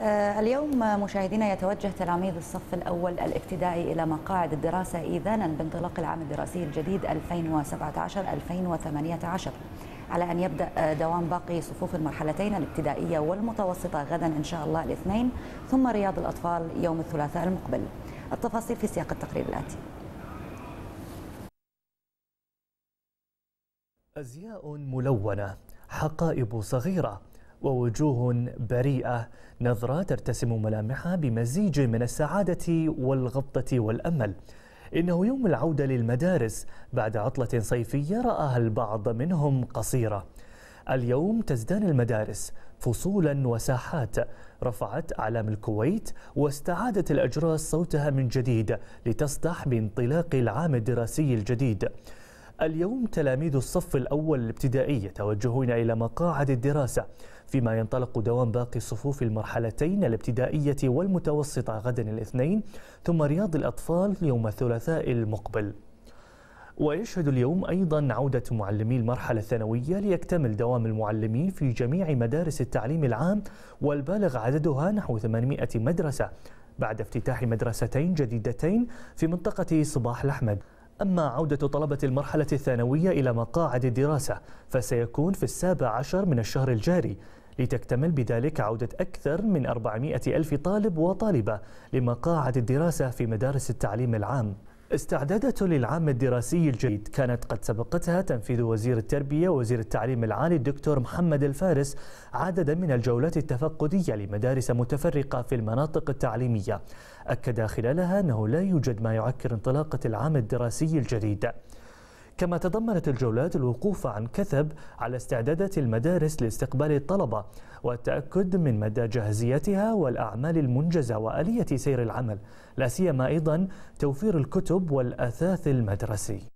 آه، اليوم مشاهدينا يتوجه تلاميذ الصف الأول الابتدائي إلى مقاعد الدراسة إيذانا بانطلاق العام الدراسي الجديد 2017-2018 على أن يبدأ آه، دوام باقي صفوف المرحلتين الابتدائية والمتوسطة غدا إن شاء الله الاثنين ثم رياض الأطفال يوم الثلاثاء المقبل التفاصيل في سياق التقرير الآتي أزياء ملونة حقائب صغيرة ووجوه بريئه نظره ترتسم ملامحها بمزيج من السعاده والغبطه والامل انه يوم العوده للمدارس بعد عطله صيفيه راها البعض منهم قصيره اليوم تزدان المدارس فصولا وساحات رفعت اعلام الكويت واستعادت الاجراس صوتها من جديد لتصدح بانطلاق العام الدراسي الجديد اليوم تلاميذ الصف الأول الابتدائي يتوجهون إلى مقاعد الدراسة فيما ينطلق دوام باقي صفوف المرحلتين الابتدائية والمتوسطة غدا الاثنين ثم رياض الأطفال يوم الثلاثاء المقبل ويشهد اليوم أيضا عودة معلمي المرحلة الثانوية ليكتمل دوام المعلمين في جميع مدارس التعليم العام والبالغ عددها نحو 800 مدرسة بعد افتتاح مدرستين جديدتين في منطقة صباح الأحمد أما عودة طلبة المرحلة الثانوية إلى مقاعد الدراسة فسيكون في السابع عشر من الشهر الجاري لتكتمل بذلك عودة أكثر من 400 ألف طالب وطالبة لمقاعد الدراسة في مدارس التعليم العام استعدادات للعام الدراسي الجديد كانت قد سبقتها تنفيذ وزير التربية وزير التعليم العالي الدكتور محمد الفارس عددا من الجولات التفقدية لمدارس متفرقة في المناطق التعليمية أكد خلالها أنه لا يوجد ما يعكر انطلاقة العام الدراسي الجديد كما تضمنت الجولات الوقوف عن كثب على استعدادات المدارس لاستقبال الطلبة والتأكد من مدى جاهزيتها والأعمال المنجزة وآلية سير العمل لا سيما أيضا توفير الكتب والأثاث المدرسي